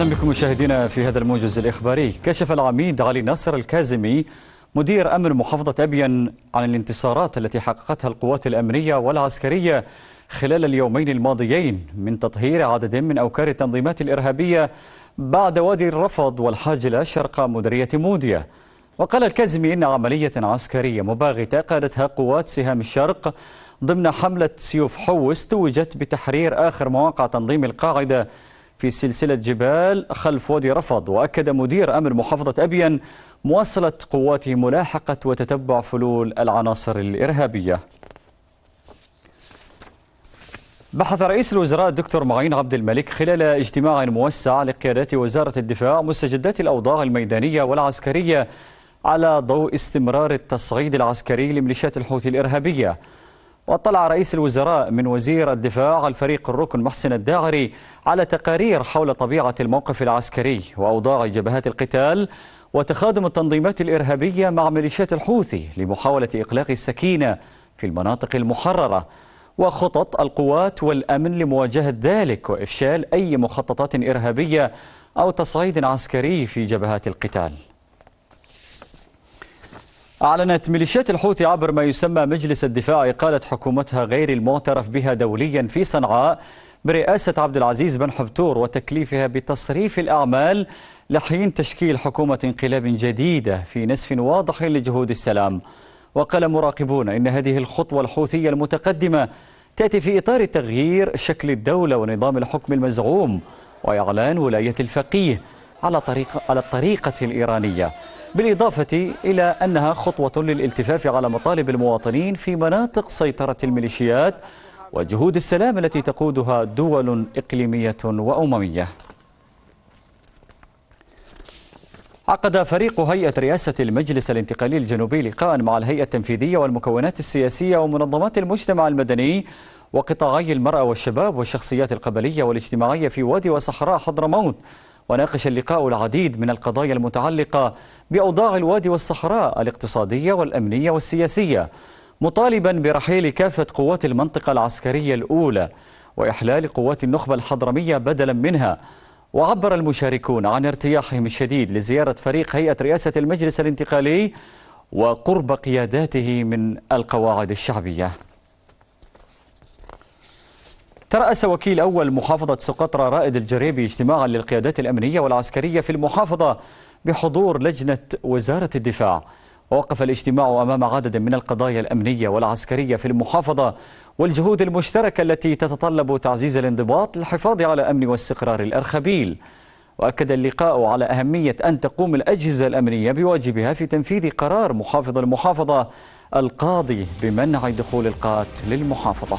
أهلا بكم مشاهدينا في هذا الموجز الإخباري كشف العميد علي ناصر الكازمي مدير أمن محافظة أبين عن الانتصارات التي حققتها القوات الأمنية والعسكرية خلال اليومين الماضيين من تطهير عدد من أوكار التنظيمات الإرهابية بعد وادي الرفض والحاجلة شرق مديرية موديا وقال الكازمي إن عملية عسكرية مباغتة قادتها قوات سهام الشرق ضمن حملة سيوف حوس توجت بتحرير آخر مواقع تنظيم القاعدة في سلسلة جبال خلف وادي رفض وأكد مدير أمن محافظة أبين مواصلة قواته ملاحقة وتتبع فلول العناصر الإرهابية بحث رئيس الوزراء الدكتور معين عبد الملك خلال اجتماع موسع لقيادات وزارة الدفاع مستجدات الأوضاع الميدانية والعسكرية على ضوء استمرار التصعيد العسكري لميليشيات الحوثي الإرهابية واطلع رئيس الوزراء من وزير الدفاع الفريق الركن محسن الداعري على تقارير حول طبيعة الموقف العسكري وأوضاع جبهات القتال وتخادم التنظيمات الإرهابية مع ميليشيات الحوثي لمحاولة إقلاق السكينة في المناطق المحررة وخطط القوات والأمن لمواجهة ذلك وإفشال أي مخططات إرهابية أو تصعيد عسكري في جبهات القتال أعلنت ميليشيات الحوثي عبر ما يسمى مجلس الدفاع إقالة حكومتها غير المعترف بها دوليا في صنعاء برئاسة عبد العزيز بن حبتور وتكليفها بتصريف الأعمال لحين تشكيل حكومة انقلاب جديدة في نسف واضح لجهود السلام وقال مراقبون إن هذه الخطوة الحوثية المتقدمة تأتي في إطار تغيير شكل الدولة ونظام الحكم المزعوم وإعلان ولاية الفقيه على, طريق على الطريقة الإيرانية بالإضافة إلى أنها خطوة للالتفاف على مطالب المواطنين في مناطق سيطرة الميليشيات وجهود السلام التي تقودها دول إقليمية وأممية عقد فريق هيئة رئاسة المجلس الانتقالي الجنوبي لقاء مع الهيئة التنفيذية والمكونات السياسية ومنظمات المجتمع المدني وقطاعي المرأة والشباب والشخصيات القبلية والاجتماعية في وادي وصحراء حضرموت وناقش اللقاء العديد من القضايا المتعلقة بأوضاع الوادي والصحراء الاقتصادية والأمنية والسياسية مطالبا برحيل كافة قوات المنطقة العسكرية الأولى وإحلال قوات النخبة الحضرمية بدلا منها وعبر المشاركون عن ارتياحهم الشديد لزيارة فريق هيئة رئاسة المجلس الانتقالي وقرب قياداته من القواعد الشعبية ترأس وكيل أول محافظة سقطرى رائد الجريبي اجتماعا للقيادات الأمنية والعسكرية في المحافظة بحضور لجنة وزارة الدفاع ووقف الاجتماع أمام عدد من القضايا الأمنية والعسكرية في المحافظة والجهود المشتركة التي تتطلب تعزيز الانضباط للحفاظ على أمن واستقرار الأرخبيل وأكد اللقاء على أهمية أن تقوم الأجهزة الأمنية بواجبها في تنفيذ قرار محافظ المحافظة القاضي بمنع دخول القات للمحافظة